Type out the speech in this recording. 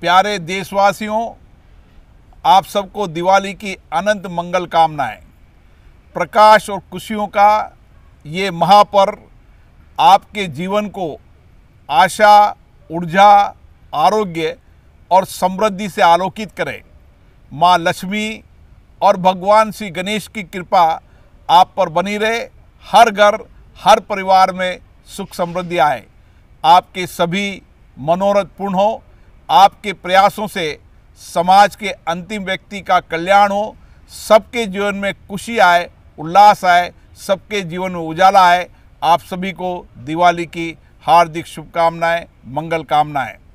प्यारे देशवासियों आप सबको दिवाली की अनंत मंगल कामनाएं प्रकाश और खुशियों का ये महापर्व आपके जीवन को आशा ऊर्जा आरोग्य और समृद्धि से आलोकित करे माँ लक्ष्मी और भगवान श्री गणेश की कृपा आप पर बनी रहे हर घर हर परिवार में सुख समृद्धि आए आपके सभी मनोरथ पूर्ण हो आपके प्रयासों से समाज के अंतिम व्यक्ति का कल्याण हो सबके जीवन में खुशी आए उल्लास आए सबके जीवन में उजाला आए आप सभी को दिवाली की हार्दिक शुभकामनाएं मंगल कामनाएं